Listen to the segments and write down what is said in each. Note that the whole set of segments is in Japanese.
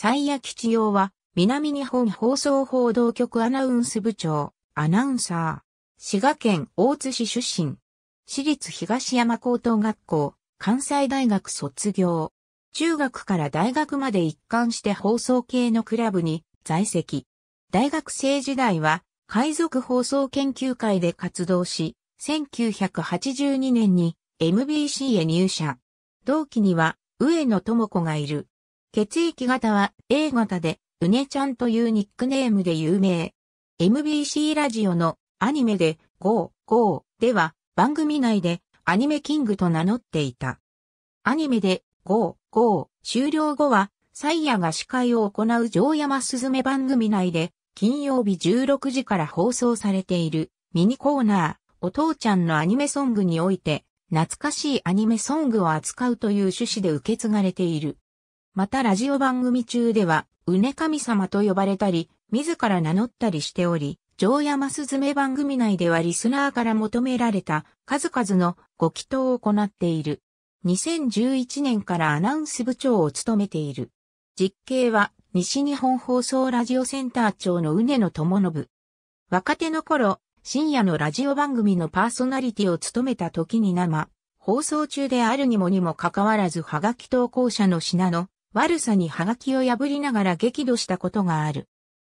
最夜吉用は、南日本放送報道局アナウンス部長、アナウンサー。滋賀県大津市出身。私立東山高等学校、関西大学卒業。中学から大学まで一貫して放送系のクラブに在籍。大学生時代は海賊放送研究会で活動し、1982年に MBC へ入社。同期には上野智子がいる。血液型は A 型で、うねちゃんというニックネームで有名。MBC ラジオのアニメでゴー、ゴーでは番組内でアニメキングと名乗っていた。アニメでゴー、ゴー終了後は、サイヤが司会を行う城山すずめ番組内で、金曜日16時から放送されているミニコーナー、お父ちゃんのアニメソングにおいて、懐かしいアニメソングを扱うという趣旨で受け継がれている。またラジオ番組中では、うね神様と呼ばれたり、自ら名乗ったりしており、城山すずめ番組内ではリスナーから求められた数々のご祈祷を行っている。2011年からアナウンス部長を務めている。実刑は西日本放送ラジオセンター長のうともの信。若手の頃、深夜のラジオ番組のパーソナリティを務めた時に生、放送中であるにもにもかかわらずはがき投稿者の品の悪さにハガキを破りながら激怒したことがある。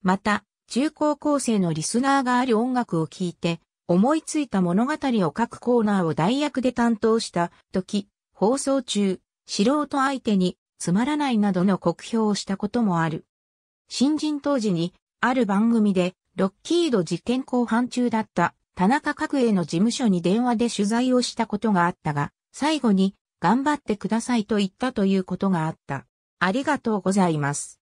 また、中高校生のリスナーがある音楽を聴いて、思いついた物語を書くコーナーを代役で担当した時、放送中、素人相手につまらないなどの酷評をしたこともある。新人当時に、ある番組で、ロッキード事件公判中だった田中角栄の事務所に電話で取材をしたことがあったが、最後に、頑張ってくださいと言ったということがあった。ありがとうございます。